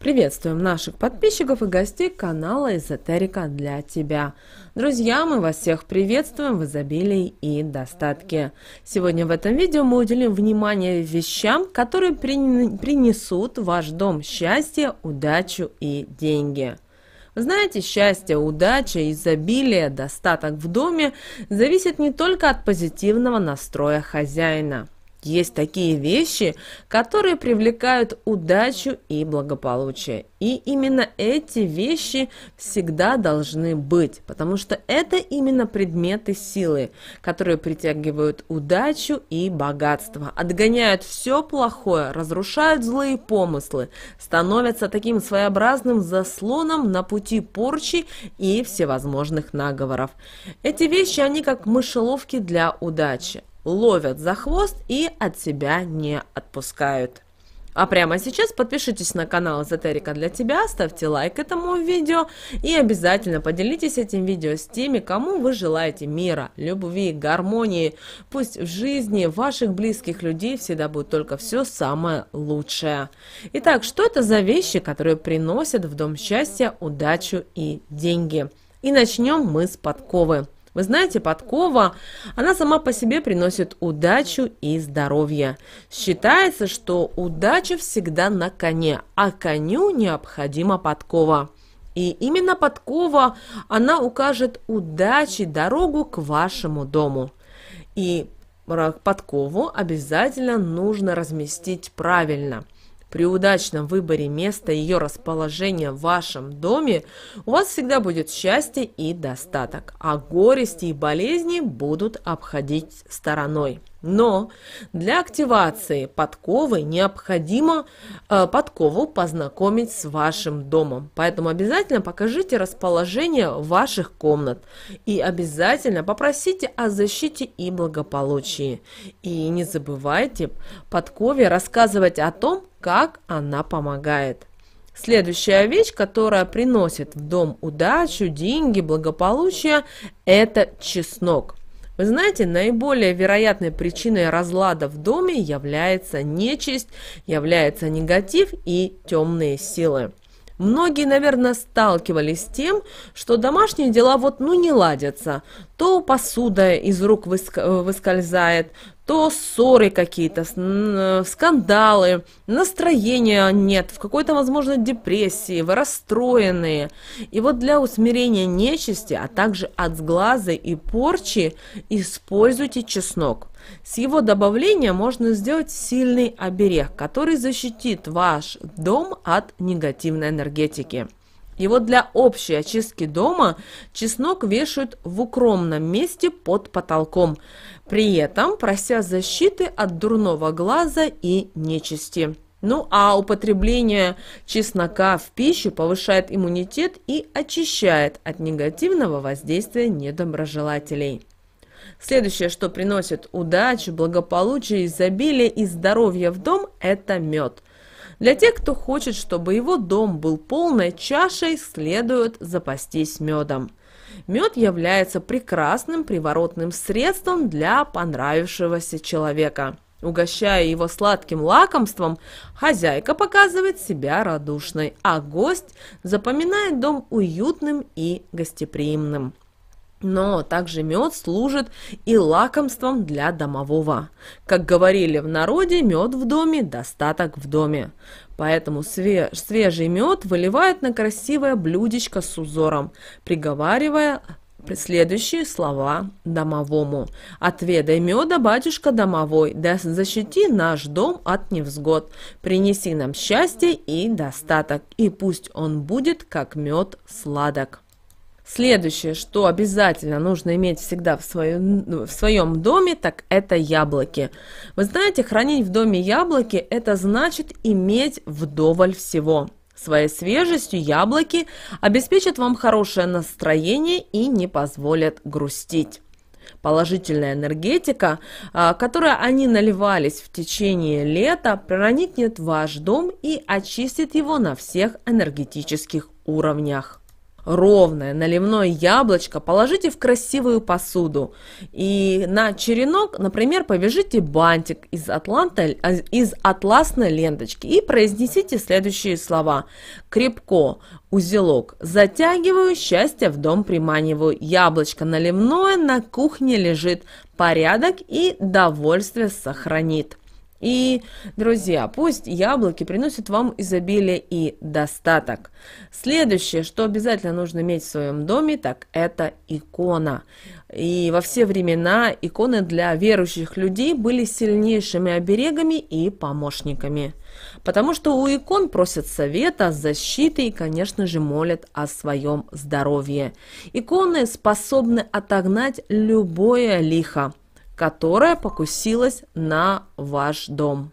Приветствуем наших подписчиков и гостей канала «Эзотерика для тебя». Друзья, мы вас всех приветствуем в изобилии и достатке. Сегодня в этом видео мы уделим внимание вещам, которые принесут в ваш дом счастье, удачу и деньги. Знаете, счастье, удача, изобилие, достаток в доме зависит не только от позитивного настроя хозяина – есть такие вещи, которые привлекают удачу и благополучие. И именно эти вещи всегда должны быть, потому что это именно предметы силы, которые притягивают удачу и богатство, отгоняют все плохое, разрушают злые помыслы, становятся таким своеобразным заслоном на пути порчи и всевозможных наговоров. Эти вещи, они как мышеловки для удачи ловят за хвост и от себя не отпускают. А прямо сейчас подпишитесь на канал Эзотерика для тебя, ставьте лайк этому видео и обязательно поделитесь этим видео с теми, кому вы желаете мира, любви, гармонии. Пусть в жизни ваших близких людей всегда будет только все самое лучшее. Итак, что это за вещи, которые приносят в дом счастья, удачу и деньги? И начнем мы с подковы. Вы знаете, подкова, она сама по себе приносит удачу и здоровье. Считается, что удача всегда на коне, а коню необходима подкова. И именно подкова, она укажет удачи дорогу к вашему дому. И подкову обязательно нужно разместить правильно – при удачном выборе места и ее расположения в вашем доме у вас всегда будет счастье и достаток, а горести и болезни будут обходить стороной. Но для активации подковы необходимо э, подкову познакомить с вашим домом. Поэтому обязательно покажите расположение ваших комнат и обязательно попросите о защите и благополучии. И не забывайте подкове рассказывать о том, как она помогает. Следующая вещь, которая приносит в дом удачу, деньги, благополучие, это чеснок. Вы знаете, наиболее вероятной причиной разлада в доме является нечисть, является негатив и темные силы. Многие, наверное, сталкивались с тем, что домашние дела вот ну не ладятся. То посуда из рук выск... Э, выскользает, то ссоры какие-то, скандалы, настроения нет, в какой-то, возможно, депрессии, вы расстроенные. И вот для усмирения нечисти, а также от сглаза и порчи используйте чеснок. С его добавления можно сделать сильный оберег, который защитит ваш дом от негативной энергетики. И вот для общей очистки дома чеснок вешают в укромном месте под потолком, при этом прося защиты от дурного глаза и нечисти. Ну а употребление чеснока в пищу повышает иммунитет и очищает от негативного воздействия недоброжелателей. Следующее, что приносит удачу, благополучие, изобилие и здоровье в дом – это мед. Для тех, кто хочет, чтобы его дом был полной чашей, следует запастись медом. Мед является прекрасным приворотным средством для понравившегося человека. Угощая его сладким лакомством, хозяйка показывает себя радушной, а гость запоминает дом уютным и гостеприимным. Но также мед служит и лакомством для домового. Как говорили в народе, мед в доме – достаток в доме. Поэтому свеж, свежий мед выливают на красивое блюдечко с узором, приговаривая следующие слова домовому. «Отведай меда, батюшка домовой, да защити наш дом от невзгод, принеси нам счастье и достаток, и пусть он будет, как мед сладок». Следующее, что обязательно нужно иметь всегда в своем, в своем доме, так это яблоки. Вы знаете, хранить в доме яблоки – это значит иметь вдоволь всего. Своей свежестью яблоки обеспечат вам хорошее настроение и не позволят грустить положительная энергетика, а, которой они наливались в течение лета, проникнет в ваш дом и очистит его на всех энергетических уровнях ровное наливное яблочко положите в красивую посуду и на черенок, например, повяжите бантик из, атланта, из атласной ленточки и произнесите следующие слова. Крепко, узелок, затягиваю, счастье в дом приманиваю, яблочко наливное на кухне лежит, порядок и довольствие сохранит. И, друзья, пусть яблоки приносят вам изобилие и достаток. Следующее, что обязательно нужно иметь в своем доме, так это икона. И во все времена иконы для верующих людей были сильнейшими оберегами и помощниками. Потому что у икон просят совета, защиты и, конечно же, молят о своем здоровье. Иконы способны отогнать любое лихо которая покусилась на ваш дом.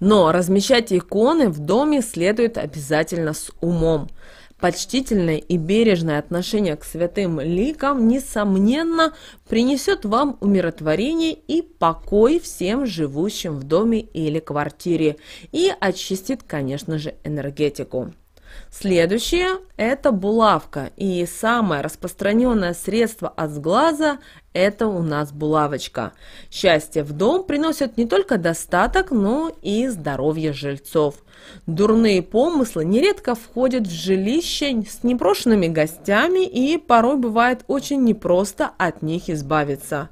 Но размещать иконы в доме следует обязательно с умом. Почтительное и бережное отношение к святым ликам, несомненно, принесет вам умиротворение и покой всем живущим в доме или квартире и очистит, конечно же, энергетику. Следующее – это булавка, и самое распространенное средство от сглаза – это у нас булавочка. Счастье в дом приносит не только достаток, но и здоровье жильцов. Дурные помыслы нередко входят в жилище с непрошенными гостями и порой бывает очень непросто от них избавиться.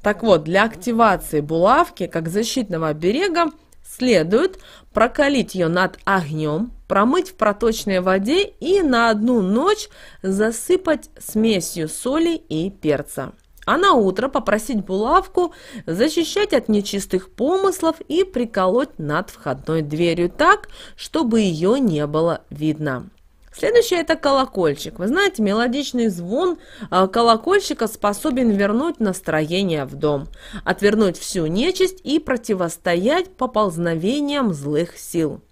Так вот, для активации булавки как защитного оберега следует прокалить ее над огнем, промыть в проточной воде и на одну ночь засыпать смесью соли и перца а на утро попросить булавку защищать от нечистых помыслов и приколоть над входной дверью так, чтобы ее не было видно. Следующее – это колокольчик. Вы знаете, мелодичный звон а, колокольчика способен вернуть настроение в дом, отвернуть всю нечисть и противостоять поползновениям злых сил.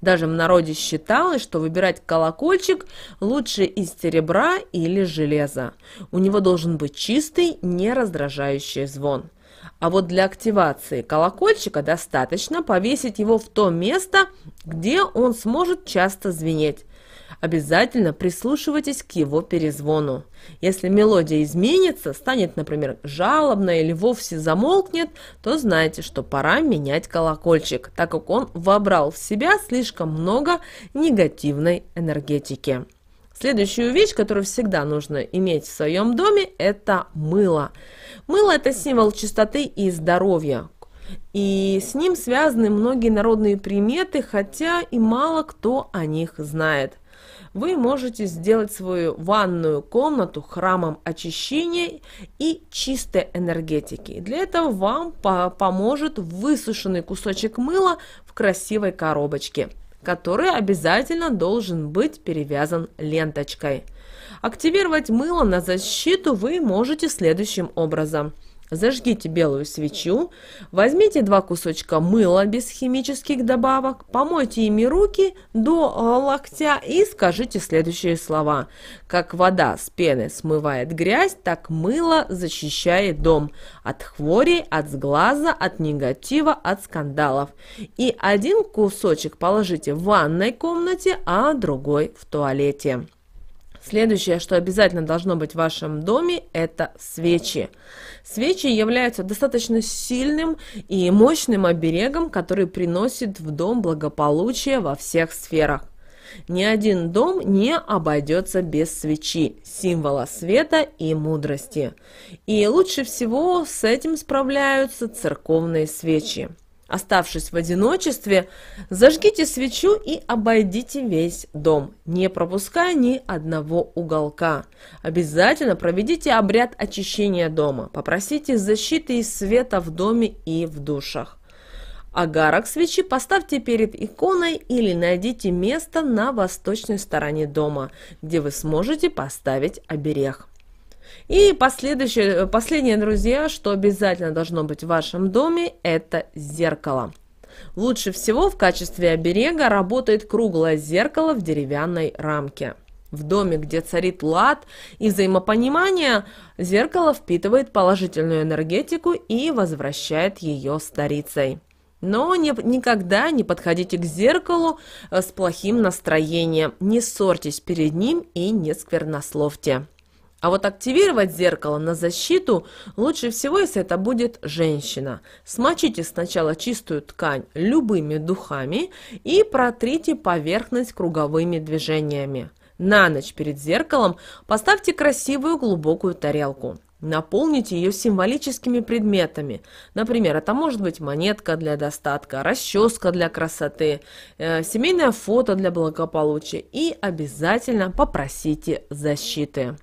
Даже в народе считалось, что выбирать колокольчик лучше из серебра или железа. У него должен быть чистый, не раздражающий звон. А вот для активации колокольчика достаточно повесить его в то место, где он сможет часто звенеть. Обязательно прислушивайтесь к его перезвону. Если мелодия изменится, станет, например, жалобной или вовсе замолкнет, то знайте, что пора менять колокольчик, так как он вобрал в себя слишком много негативной энергетики. Следующую вещь, которую всегда нужно иметь в своем доме, это мыло. Мыло – это символ чистоты и здоровья. И с ним связаны многие народные приметы, хотя и мало кто о них знает вы можете сделать свою ванную комнату храмом очищения и чистой энергетики. Для этого вам по поможет высушенный кусочек мыла в красивой коробочке, который обязательно должен быть перевязан ленточкой. Активировать мыло на защиту вы можете следующим образом – Зажгите белую свечу, возьмите два кусочка мыла без химических добавок, помойте ими руки до а, локтя и скажите следующие слова. Как вода с пены смывает грязь, так мыло защищает дом от хвори, от сглаза, от негатива, от скандалов. И один кусочек положите в ванной комнате, а другой в туалете. Следующее, что обязательно должно быть в вашем доме, это свечи. Свечи являются достаточно сильным и мощным оберегом, который приносит в дом благополучие во всех сферах. Ни один дом не обойдется без свечи, символа света и мудрости. И лучше всего с этим справляются церковные свечи. Оставшись в одиночестве, зажгите свечу и обойдите весь дом, не пропуская ни одного уголка. Обязательно проведите обряд очищения дома, попросите защиты и света в доме и в душах. Агарок свечи поставьте перед иконой или найдите место на восточной стороне дома, где вы сможете поставить оберег. И последующее, э, последнее, друзья, что обязательно должно быть в вашем доме, это зеркало. Лучше всего в качестве оберега работает круглое зеркало в деревянной рамке. В доме, где царит лад и взаимопонимание, зеркало впитывает положительную энергетику и возвращает ее старицей. Но не, никогда не подходите к зеркалу э, с плохим настроением, не ссорьтесь перед ним и не сквернословьте. А вот активировать зеркало на защиту лучше всего, если это будет женщина. Смочите сначала чистую ткань любыми духами и протрите поверхность круговыми движениями. На ночь перед зеркалом поставьте красивую глубокую тарелку. Наполните ее символическими предметами. Например, это может быть монетка для достатка, расческа для красоты, э, семейное фото для благополучия. И обязательно попросите защиты.